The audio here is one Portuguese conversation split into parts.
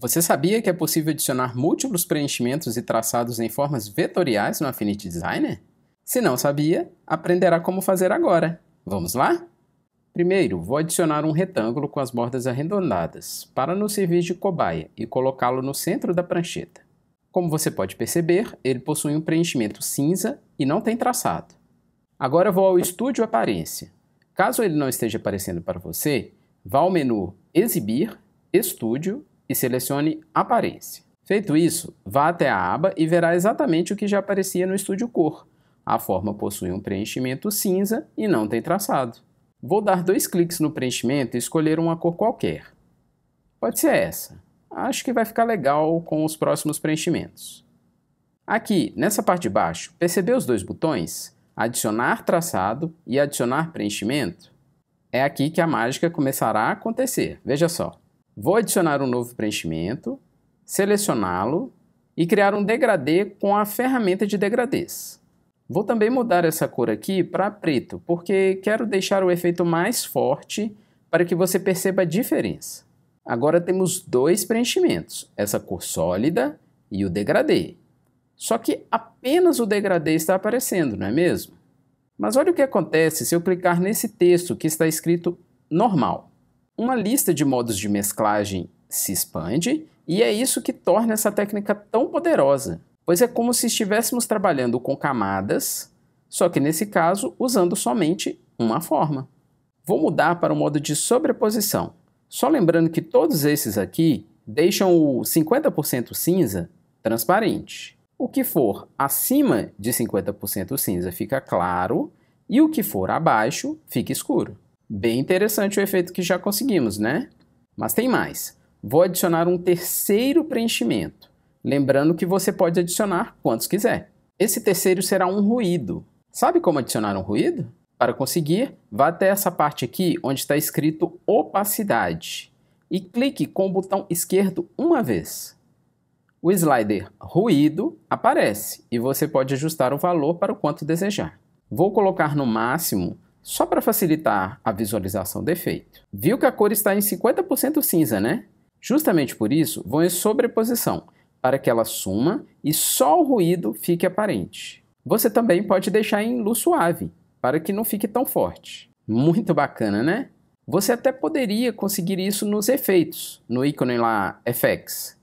Você sabia que é possível adicionar múltiplos preenchimentos e traçados em formas vetoriais no Affinity Designer? Se não sabia, aprenderá como fazer agora. Vamos lá? Primeiro, vou adicionar um retângulo com as bordas arredondadas, para nos servir de cobaia, e colocá-lo no centro da prancheta. Como você pode perceber, ele possui um preenchimento cinza e não tem traçado. Agora vou ao Estúdio Aparência. Caso ele não esteja aparecendo para você, vá ao menu Exibir, Estúdio e selecione Aparência. Feito isso, vá até a aba e verá exatamente o que já aparecia no Estúdio Cor. A forma possui um preenchimento cinza e não tem traçado. Vou dar dois cliques no preenchimento e escolher uma cor qualquer. Pode ser essa. Acho que vai ficar legal com os próximos preenchimentos. Aqui, nessa parte de baixo, percebeu os dois botões? Adicionar traçado e adicionar preenchimento? É aqui que a mágica começará a acontecer. Veja só. Vou adicionar um novo preenchimento, selecioná-lo e criar um degradê com a ferramenta de degradês. Vou também mudar essa cor aqui para preto, porque quero deixar o efeito mais forte para que você perceba a diferença. Agora temos dois preenchimentos, essa cor sólida e o degradê. Só que apenas o degradê está aparecendo, não é mesmo? Mas olha o que acontece se eu clicar nesse texto que está escrito normal uma lista de modos de mesclagem se expande e é isso que torna essa técnica tão poderosa, pois é como se estivéssemos trabalhando com camadas, só que nesse caso usando somente uma forma. Vou mudar para o modo de sobreposição. Só lembrando que todos esses aqui deixam o 50% cinza transparente. O que for acima de 50% cinza fica claro e o que for abaixo fica escuro. Bem interessante o efeito que já conseguimos, né? Mas tem mais. Vou adicionar um terceiro preenchimento. Lembrando que você pode adicionar quantos quiser. Esse terceiro será um ruído. Sabe como adicionar um ruído? Para conseguir, vá até essa parte aqui onde está escrito opacidade e clique com o botão esquerdo uma vez. O slider ruído aparece e você pode ajustar o valor para o quanto desejar. Vou colocar no máximo só para facilitar a visualização do efeito. Viu que a cor está em 50% cinza, né? Justamente por isso, vão em sobreposição, para que ela suma e só o ruído fique aparente. Você também pode deixar em luz suave, para que não fique tão forte. Muito bacana, né? Você até poderia conseguir isso nos efeitos, no ícone lá FX.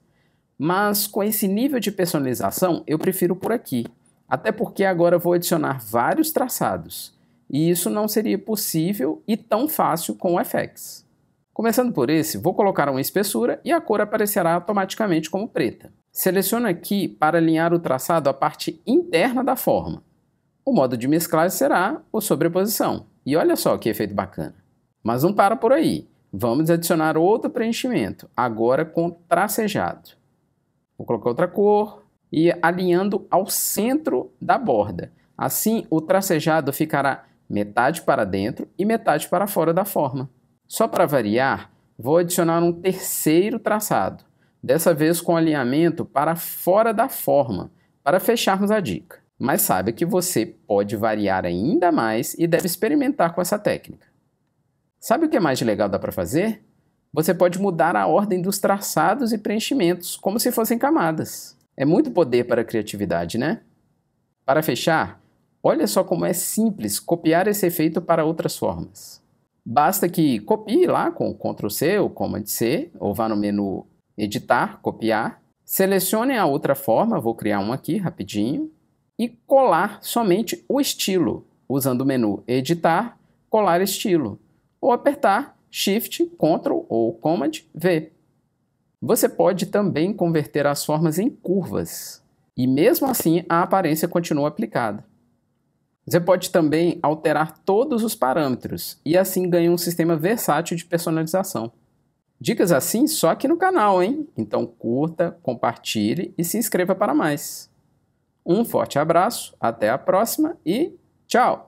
Mas com esse nível de personalização, eu prefiro por aqui. Até porque agora vou adicionar vários traçados. E isso não seria possível e tão fácil com o FX. Começando por esse, vou colocar uma espessura e a cor aparecerá automaticamente como preta. Seleciono aqui para alinhar o traçado à parte interna da forma. O modo de mesclagem será o sobreposição. E olha só que efeito bacana. Mas não para por aí. Vamos adicionar outro preenchimento, agora com tracejado. Vou colocar outra cor e alinhando ao centro da borda. Assim, o tracejado ficará metade para dentro e metade para fora da forma. Só para variar, vou adicionar um terceiro traçado, dessa vez com alinhamento para fora da forma, para fecharmos a dica. Mas saiba que você pode variar ainda mais e deve experimentar com essa técnica. Sabe o que é mais legal dá para fazer? Você pode mudar a ordem dos traçados e preenchimentos, como se fossem camadas. É muito poder para a criatividade, né? Para fechar, Olha só como é simples copiar esse efeito para outras formas. Basta que copie lá com Ctrl C ou Command C, ou vá no menu Editar, Copiar, selecione a outra forma, vou criar uma aqui rapidinho, e colar somente o estilo, usando o menu Editar, Colar Estilo, ou apertar Shift, Ctrl ou Command V. Você pode também converter as formas em curvas, e mesmo assim a aparência continua aplicada. Você pode também alterar todos os parâmetros e assim ganha um sistema versátil de personalização. Dicas assim só aqui no canal, hein? Então curta, compartilhe e se inscreva para mais. Um forte abraço, até a próxima e tchau!